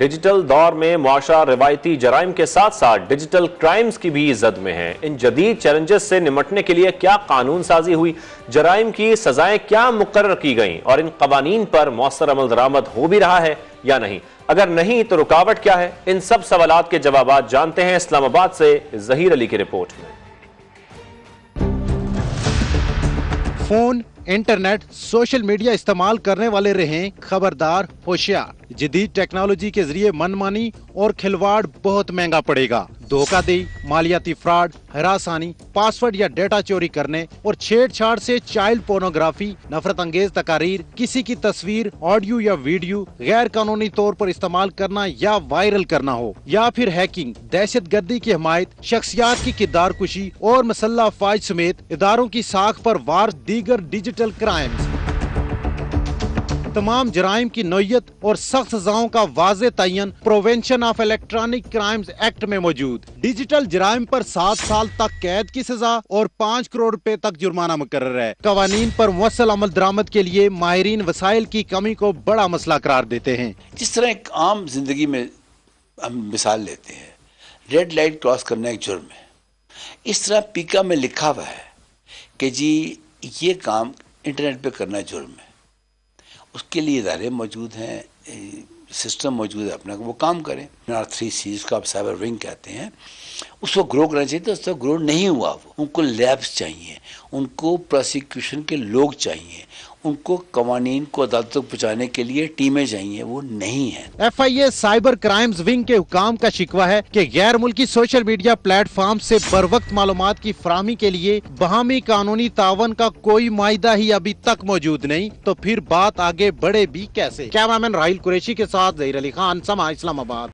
digital दौर में मुआशा रिवायती जराइम के साथ साथ डिजिटल क्राइम्स की भी जद में है इन जदीद चैलेंजेस से निमटने के लिए क्या कानून साजी हुई जराइम की सजाएं क्या मुकर की गई और इन कवानीन पर मौसर अमल दरामद हो भी रहा है या नहीं अगर नहीं तो रुकावट क्या है इन सब सवाल के जवाब जानते हैं इस्लामाबाद से जहीर अली की रिपोर्ट में फोन इंटरनेट सोशल मीडिया इस्तेमाल करने वाले रहें खबरदार होशियार जदीद टेक्नोलॉजी के जरिए मनमानी और खिलवाड़ बहुत महंगा पड़ेगा धोखा दी मालियाती फ्रॉड हरासानी पासवर्ड या डेटा चोरी करने और छेड़छाड़ से चाइल्ड पोर्नोग्राफी नफरत अंगेज तकारीर किसी की तस्वीर ऑडियो या वीडियो गैर कानूनी तौर पर इस्तेमाल करना या वायरल करना हो या फिर हैकिंग दहशत गर्दी की हमायत शख्सियात की किरदार कुशी और मसल्ला फाइज समेत इदारों की साख पर वार दीगर डिजिटल क्राइम्स तमाम जराइम की नोयत और सख्त सजाओं का वाज तयन prevention of electronic crime act में मौजूद डिजिटल जराइम पर सात साल तक कैद की सजा और पाँच करोड़ रूपए तक जुर्माना मुकर है कवानी पर मसल अमल दरामद के लिए माहरीन वसाइल की कमी को बड़ा मसला करार देते हैं जिस तरह एक आम जिंदगी में हम मिसाल लेते हैं रेड लाइट क्रॉस करना एक जुर्म है इस तरह पीका में लिखा हुआ है कि जी ये काम इंटरनेट पे करना जुर्म है उसके लिए इदारे मौजूद हैं सिस्टम मौजूद है अपना वो काम करें थ्री सी जिसको आप साइबर विंग कहते हैं उसको ग्रो करना चाहिए तो उसको ग्रो नहीं हुआ वो उनको लैब्स चाहिए उनको प्रोसिक्यूशन के लोग चाहिए उनको कवानीन को अदालत तक पहुँचाने के लिए टीमें चाहिए वो नहीं है F I A cyber crime wing के हुकाम का शिकवा है की गैर मुल्की सोशल मीडिया प्लेटफॉर्म ऐसी बर वक्त मालूम की फ्राहमी के लिए बहामी कानूनी तावन का कोई माह ही अभी तक मौजूद नहीं तो फिर बात आगे बढ़े भी कैसे कैमरामैन राहुल कुरेशी के साथ साथ जहीर अली खान समा इस्लामाबाद